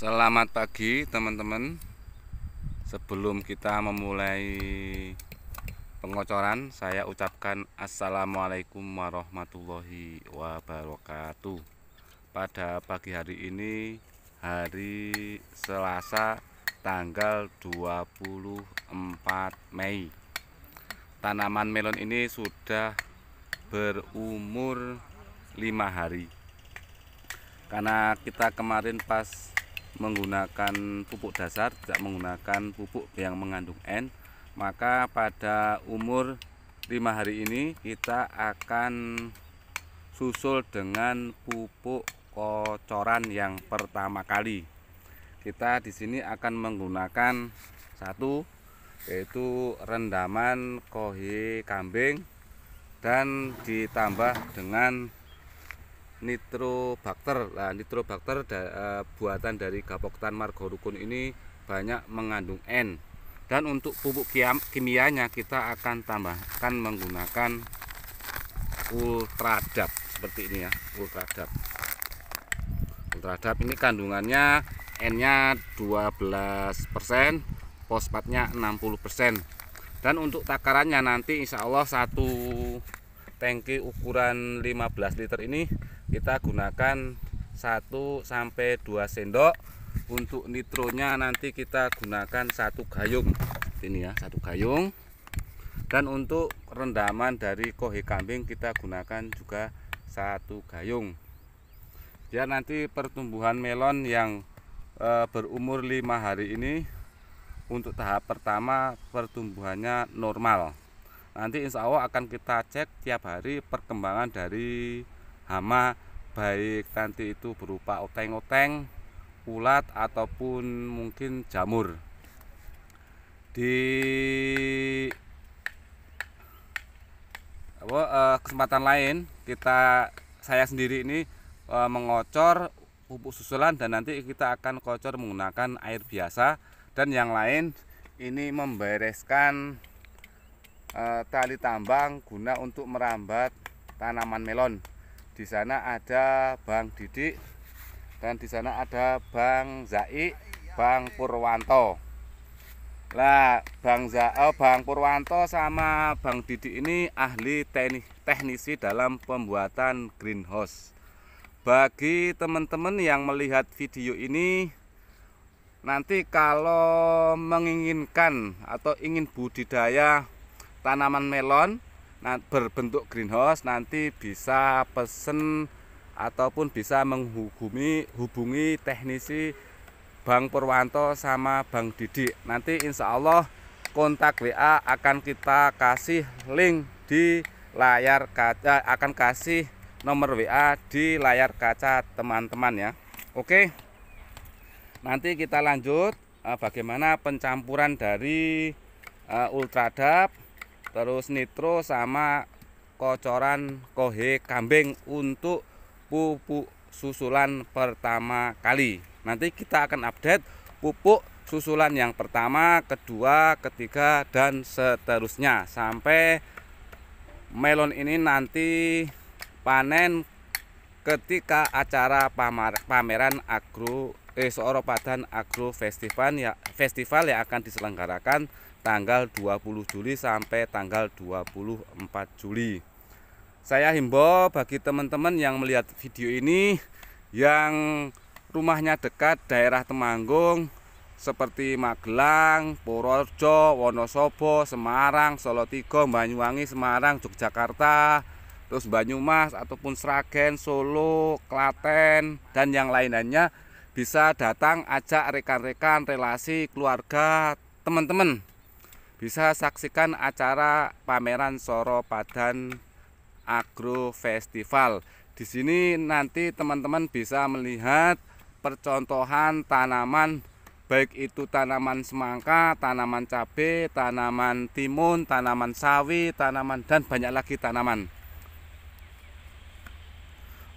Selamat pagi teman-teman Sebelum kita memulai pengocoran Saya ucapkan Assalamualaikum warahmatullahi wabarakatuh Pada pagi hari ini Hari Selasa tanggal 24 Mei Tanaman melon ini sudah berumur 5 hari karena kita kemarin pas menggunakan pupuk dasar, tidak menggunakan pupuk yang mengandung N, maka pada umur lima hari ini kita akan susul dengan pupuk kocoran yang pertama kali. Kita di sini akan menggunakan satu yaitu rendaman kohe kambing dan ditambah dengan nitrobakter. Nah, nitrobakter da, e, buatan dari gapoktan margorukun ini banyak mengandung N. Dan untuk pupuk kimianya kita akan tambahkan menggunakan ultradap seperti ini ya, ultradap. Ultradap ini kandungannya N-nya 12%, fosfatnya 60%. Dan untuk takarannya nanti insya Allah satu tangki ukuran 15 liter ini kita gunakan 1 sampai 2 sendok untuk nitronya nanti kita gunakan satu gayung ini ya satu gayung dan untuk rendaman dari kohe kambing kita gunakan juga satu gayung biar ya, nanti pertumbuhan melon yang e, berumur lima hari ini untuk tahap pertama pertumbuhannya normal nanti insya Allah akan kita cek tiap hari perkembangan dari hama baik nanti itu berupa oteng-oteng, ulat ataupun mungkin jamur. Di eh, kesempatan lain kita saya sendiri ini eh, mengocor pupuk susulan dan nanti kita akan kocor menggunakan air biasa dan yang lain ini membereskan eh, tali tambang guna untuk merambat tanaman melon di sana ada Bang Didi dan di sana ada Bang Zai, Bang Purwanto. Lah, Bang Zai, oh, Bang Purwanto sama Bang Didi ini ahli teknisi dalam pembuatan greenhouse. Bagi teman-teman yang melihat video ini, nanti kalau menginginkan atau ingin budidaya tanaman melon Nah, berbentuk greenhouse nanti bisa pesen ataupun bisa menghubungi hubungi teknisi Bang Purwanto sama Bang Didi nanti insya Allah kontak WA akan kita kasih link di layar kaca eh, akan kasih nomor WA di layar kaca teman-teman ya Oke nanti kita lanjut eh, bagaimana pencampuran dari eh, ultradap terus nitro sama kocoran kohe kambing untuk pupuk susulan pertama kali nanti kita akan update pupuk susulan yang pertama, kedua, ketiga dan seterusnya sampai melon ini nanti panen ketika acara pameran agro eh, padan Agro Festival ya festival yang akan diselenggarakan tanggal 20 Juli sampai tanggal 24 Juli. Saya himbau bagi teman-teman yang melihat video ini yang rumahnya dekat daerah Temanggung seperti Magelang, Purworejo, Wonosobo, Semarang, Solo Tigo, Banyuwangi, Semarang, Yogyakarta, terus Banyumas ataupun Sragen, Solo, Klaten dan yang lainnya bisa datang ajak rekan-rekan, relasi, keluarga, teman-teman bisa saksikan acara pameran Soro Padan Agro Festival. Di sini nanti teman-teman bisa melihat percontohan tanaman baik itu tanaman semangka, tanaman cabai, tanaman timun, tanaman sawi, tanaman dan banyak lagi tanaman.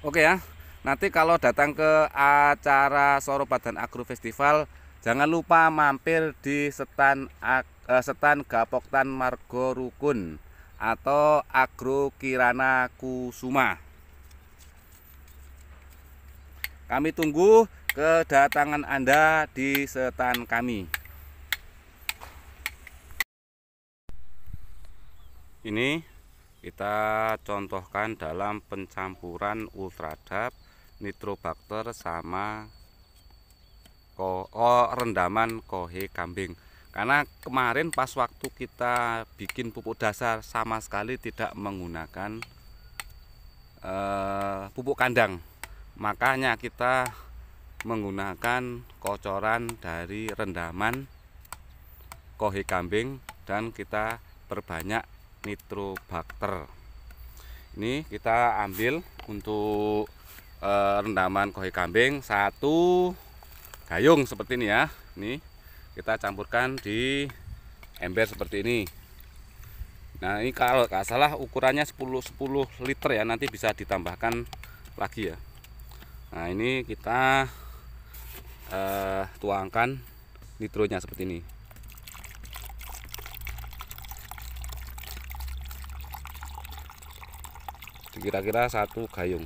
Oke ya. Nanti kalau datang ke acara Soro Padan Agro Festival, jangan lupa mampir di setan Agro Eh, setan gapoktan margo rukun atau agro kirana kusuma kami tunggu kedatangan anda di setan kami ini kita contohkan dalam pencampuran ultradap nitrobakter sama ko, oh, rendaman kohe kambing karena kemarin pas waktu kita bikin pupuk dasar sama sekali tidak menggunakan uh, pupuk kandang makanya kita menggunakan kocoran dari rendaman kohe kambing dan kita perbanyak nitrobakter ini kita ambil untuk uh, rendaman kohe kambing satu gayung seperti ini ya ini kita campurkan di ember seperti ini nah ini kalau nggak salah ukurannya 10 10 liter ya nanti bisa ditambahkan lagi ya nah ini kita eh, tuangkan nitronya seperti ini kira-kira satu gayung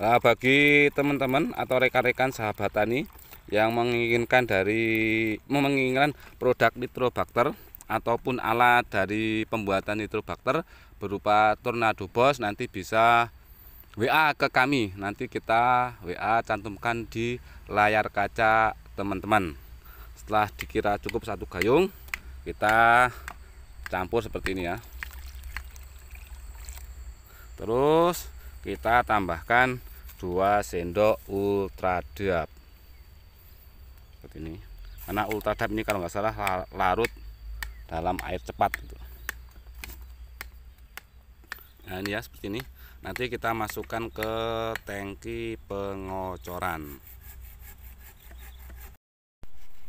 nah bagi teman-teman atau rekan-rekan sahabat tani yang menginginkan dari menginginkan produk nitrobakter ataupun alat dari pembuatan nitrobakter berupa tornado bos nanti bisa WA ke kami nanti kita WA cantumkan di layar kaca teman-teman setelah dikira cukup satu gayung kita campur seperti ini ya terus kita tambahkan dua sendok ultradap seperti ini karena ultradap ini kalau nggak salah larut dalam air cepat gitu. nah ini ya seperti ini nanti kita masukkan ke tangki pengocoran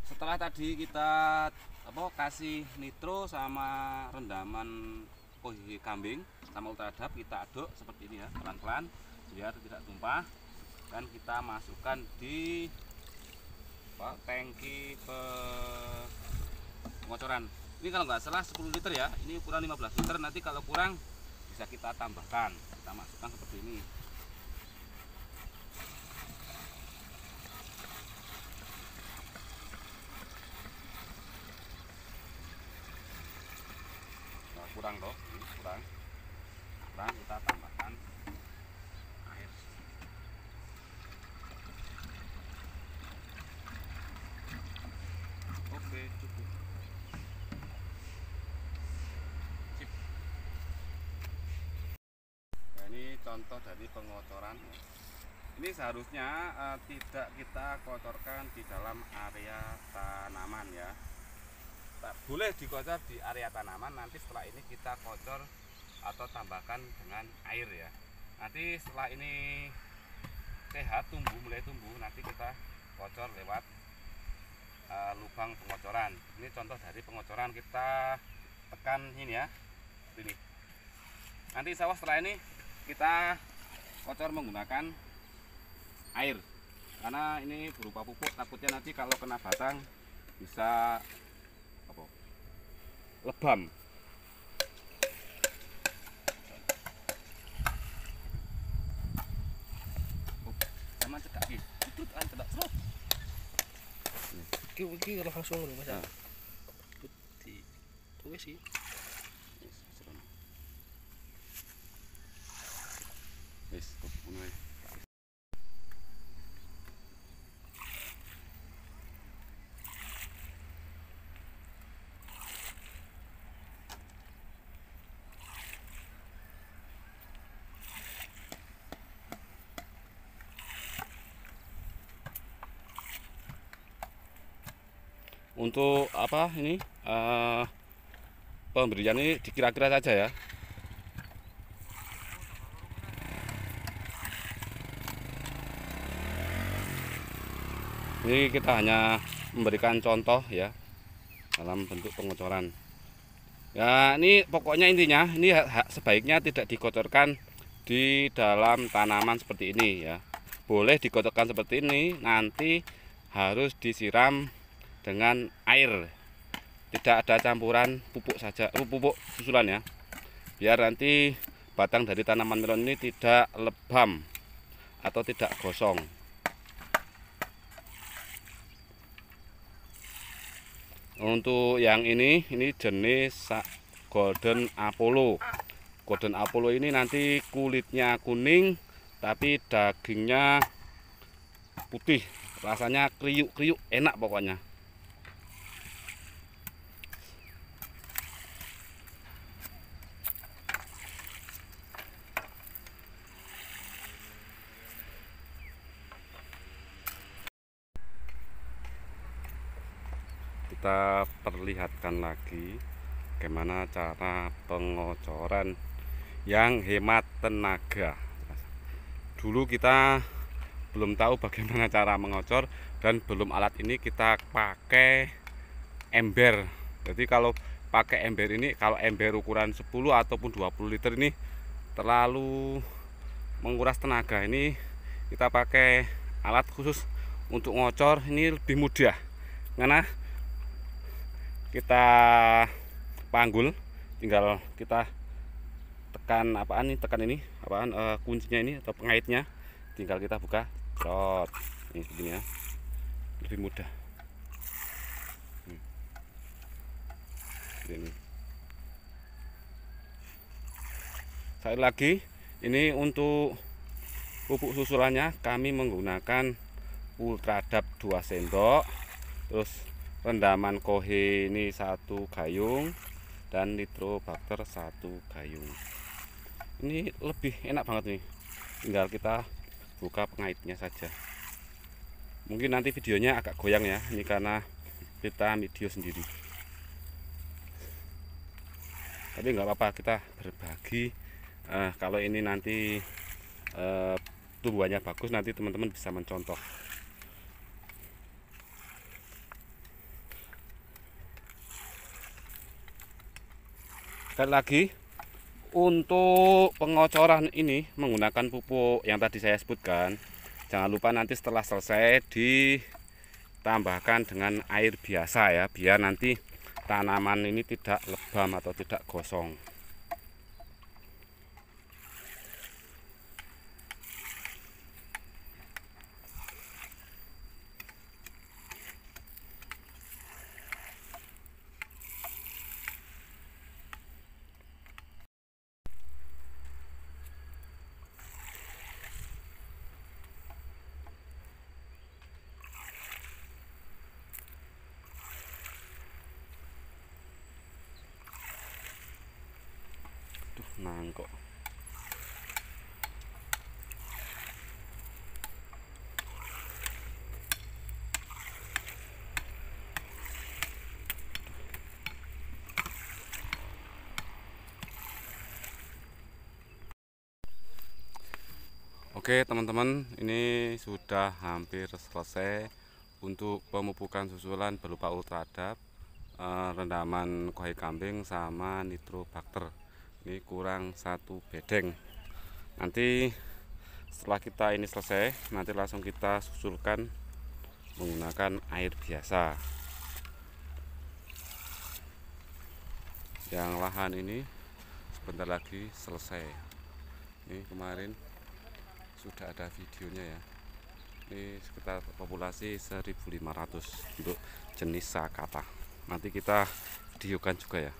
setelah tadi kita apa kasih nitro sama rendaman posisi kambing sama ultradap kita aduk seperti ini ya pelan-pelan biar tidak tumpah dan kita masukkan di apa tangki pengocoran ini kalau nggak salah 10 liter ya ini ukuran 15 liter nanti kalau kurang bisa kita tambahkan kita masukkan seperti ini kurang loh ini contoh dari pengotoran ini seharusnya uh, tidak kita kotorkan di dalam area tanaman ya tak boleh dikocor di area tanaman nanti setelah ini kita kocor atau tambahkan dengan air ya nanti setelah ini sehat tumbuh mulai tumbuh nanti kita kocor lewat uh, lubang pengocoran ini contoh dari pengocoran kita tekan ini ya ini nanti sawah setelah ini kita kocor menggunakan air karena ini berupa pupuk takutnya nanti kalau kena batang bisa apa lebam oh, nah. sih. untuk apa ini uh, pemberian ini dikira-kira saja ya ini kita hanya memberikan contoh ya dalam bentuk pengocoran ya ini pokoknya intinya ini sebaiknya tidak dikocorkan di dalam tanaman seperti ini ya boleh dikotorkan seperti ini nanti harus disiram dengan air tidak ada campuran pupuk saja pupuk susulan ya biar nanti batang dari tanaman melon ini tidak lebam atau tidak gosong untuk yang ini ini jenis golden apollo golden apollo ini nanti kulitnya kuning tapi dagingnya putih rasanya kriuk-kriuk enak pokoknya kita perlihatkan lagi bagaimana cara pengocoran yang hemat tenaga dulu kita belum tahu bagaimana cara mengocor dan belum alat ini kita pakai ember jadi kalau pakai ember ini kalau ember ukuran 10 ataupun 20 liter ini terlalu menguras tenaga ini kita pakai alat khusus untuk ngocor ini lebih mudah karena kita panggul tinggal kita tekan apaan nih tekan ini apaan uh, kuncinya ini atau pengaitnya tinggal kita buka shot ini begini ya lebih mudah hmm. ini saya lagi ini untuk pupuk susulannya kami menggunakan ultradap 2 sendok terus rendaman kohe ini satu gayung dan nitrobakter satu gayung ini lebih enak banget nih tinggal kita buka pengaitnya saja mungkin nanti videonya agak goyang ya ini karena kita video sendiri tapi nggak apa-apa kita berbagi eh, kalau ini nanti eh, tumbuhannya bagus nanti teman-teman bisa mencontoh sekali lagi untuk pengocoran ini menggunakan pupuk yang tadi saya sebutkan jangan lupa nanti setelah selesai ditambahkan dengan air biasa ya biar nanti tanaman ini tidak lebam atau tidak gosong mangkok Oke teman-teman ini sudah hampir selesai untuk pemupukan susulan berupa ultradap eh, rendaman kohai kambing sama nitrobakter ini kurang satu bedeng nanti setelah kita ini selesai nanti langsung kita susulkan menggunakan air biasa yang lahan ini sebentar lagi selesai ini kemarin sudah ada videonya ya ini sekitar populasi 1500 untuk jenis sakata nanti kita videokan juga ya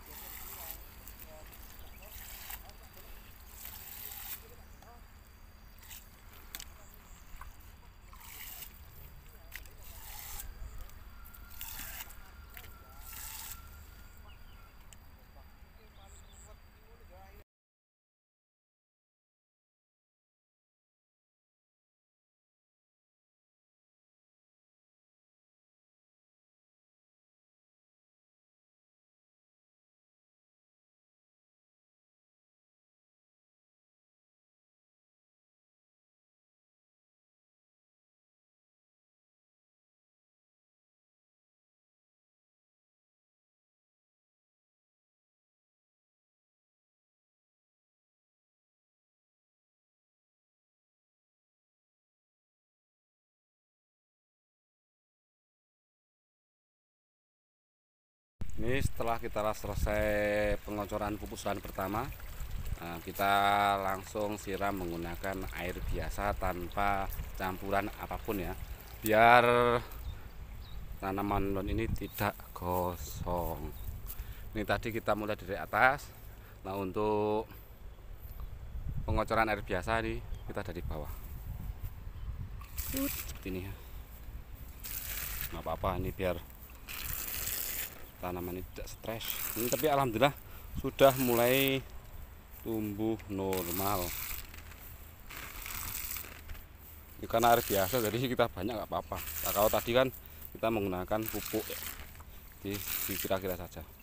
ini setelah kita selesai pengocoran kupusan pertama eh, kita langsung siram menggunakan air biasa tanpa campuran apapun ya biar tanaman melon ini tidak gosong ini tadi kita mulai dari atas nah untuk pengocoran air biasa nih kita dari bawah ini ya Gak apa-apa ini biar tanaman ini tidak stres ini hmm, tapi alhamdulillah sudah mulai tumbuh normal ini ya, karena air biasa jadi kita banyak nggak apa-apa nah, kalau tadi kan kita menggunakan pupuk ya. jadi dikira-kira saja